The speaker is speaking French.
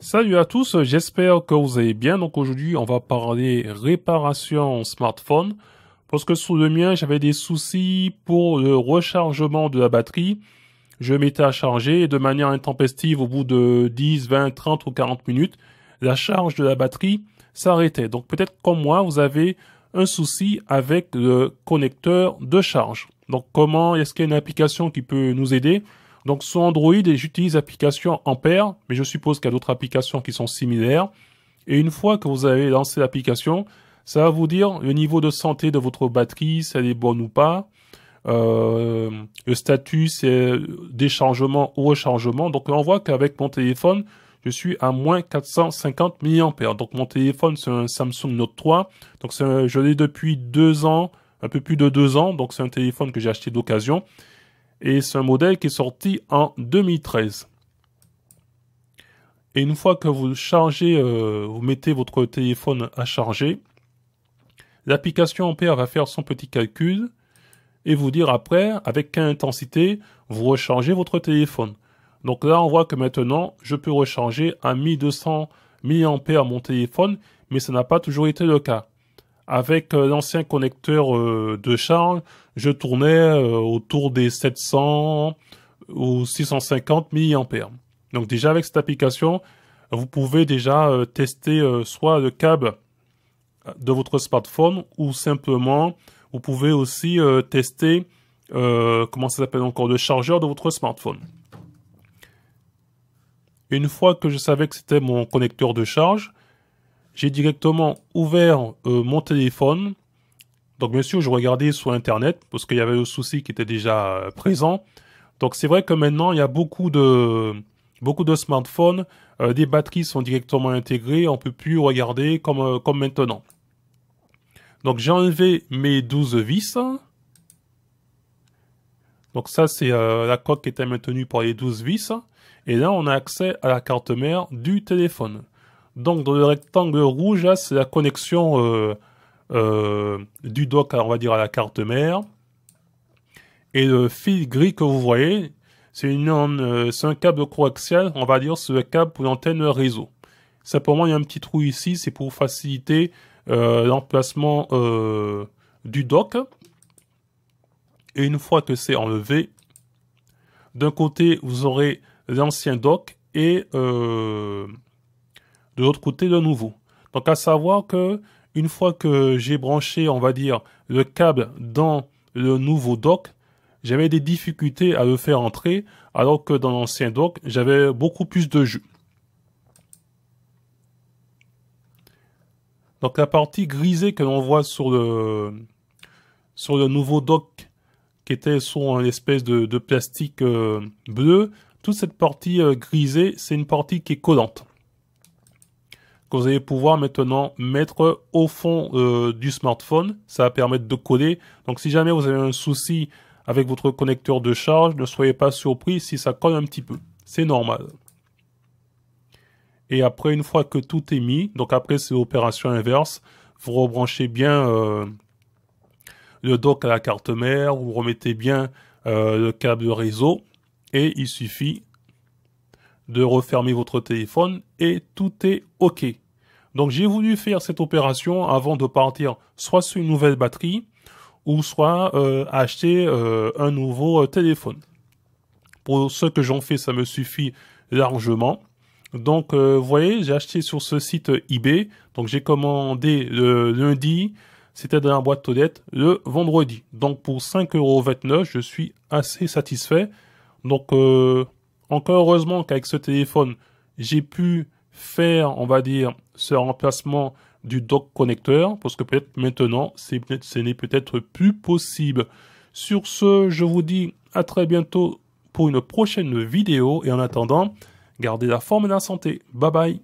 Salut à tous, j'espère que vous allez bien. Donc aujourd'hui, on va parler réparation smartphone. Parce que sous le mien, j'avais des soucis pour le rechargement de la batterie. Je m'étais à charger de manière intempestive, au bout de 10, 20, 30 ou 40 minutes, la charge de la batterie s'arrêtait. Donc peut-être comme moi, vous avez un souci avec le connecteur de charge. Donc comment est-ce qu'il y a une application qui peut nous aider donc sur Android, j'utilise l'application Ampère, mais je suppose qu'il y a d'autres applications qui sont similaires. Et une fois que vous avez lancé l'application, ça va vous dire le niveau de santé de votre batterie, si elle est bonne ou pas, euh, le statut c'est déchargement ou rechargement. Donc on voit qu'avec mon téléphone, je suis à moins 450 mAh. Donc mon téléphone c'est un Samsung Note 3. Donc je l'ai depuis deux ans, un peu plus de deux ans. Donc c'est un téléphone que j'ai acheté d'occasion et c'est un modèle qui est sorti en 2013. Et une fois que vous chargez, euh, vous mettez votre téléphone à charger, l'application Ampère va faire son petit calcul et vous dire après avec quelle intensité vous rechargez votre téléphone. Donc là, on voit que maintenant, je peux recharger à 1200 mAh mon téléphone, mais ça n'a pas toujours été le cas. Avec euh, l'ancien connecteur euh, de charge, je tournais euh, autour des 700 ou 650 mAh. Donc déjà avec cette application, vous pouvez déjà tester soit le câble de votre smartphone ou simplement vous pouvez aussi tester comment ça s'appelle encore le chargeur de votre smartphone. Une fois que je savais que c'était mon connecteur de charge, j'ai directement ouvert euh, mon téléphone. Donc bien sûr, je regardais sur Internet parce qu'il y avait le souci qui était déjà euh, présent. Donc c'est vrai que maintenant, il y a beaucoup de, beaucoup de smartphones, euh, des batteries sont directement intégrées, on ne peut plus regarder comme, comme maintenant. Donc j'ai enlevé mes 12 vis. Donc ça, c'est la coque qui était maintenue par les 12 vis. Et là, on a accès à la carte mère du téléphone. Donc, dans le rectangle rouge, là, c'est la connexion euh, euh, du dock, on va dire, à la carte mère. Et le fil gris que vous voyez, c'est euh, un câble coaxial, on va dire, c'est le câble pour l'antenne réseau. Simplement, il y a un petit trou ici, c'est pour faciliter l'emplacement du dock. Et une fois que c'est enlevé, d'un côté, vous aurez l'ancien dock et de l'autre côté de nouveau. Donc à savoir que une fois que j'ai branché, on va dire, le câble dans le nouveau dock, j'avais des difficultés à le faire entrer, alors que dans l'ancien dock, j'avais beaucoup plus de jeu. Donc la partie grisée que l'on voit sur le, sur le nouveau dock, qui était sur une espèce de, plastique euh, bleu, toute cette partie euh, grisée, c'est une partie qui est collante que vous allez pouvoir maintenant mettre au fond euh, du smartphone. Ça va permettre de coller. Donc si jamais vous avez un souci avec votre connecteur de charge, ne soyez pas surpris si ça colle un petit peu. C'est normal. Et après, une fois que tout est mis, donc après c'est l'opération inverse, vous rebranchez bien euh, le dock à la carte mère, vous remettez bien euh, le câble réseau, et il suffit de refermer votre téléphone et tout est OK. Donc j'ai voulu faire cette opération avant de partir soit sur une nouvelle batterie ou soit euh, acheter euh, un nouveau euh, téléphone. Pour ce que j'en fais, ça me suffit largement. Donc euh, vous voyez, j'ai acheté sur ce site eBay. Donc j'ai commandé le lundi, c'était dans la boîte aux lettres, le vendredi. Donc pour 5,29€, je suis assez satisfait. Donc encore heureusement qu'avec ce téléphone, j'ai pu faire, on va dire, ce remplacement du dock connecteur, parce que peut-être maintenant, ce n'est peut-être plus possible. Sur ce, je vous dis à très bientôt pour une prochaine vidéo, et en attendant, gardez la forme et la santé. Bye bye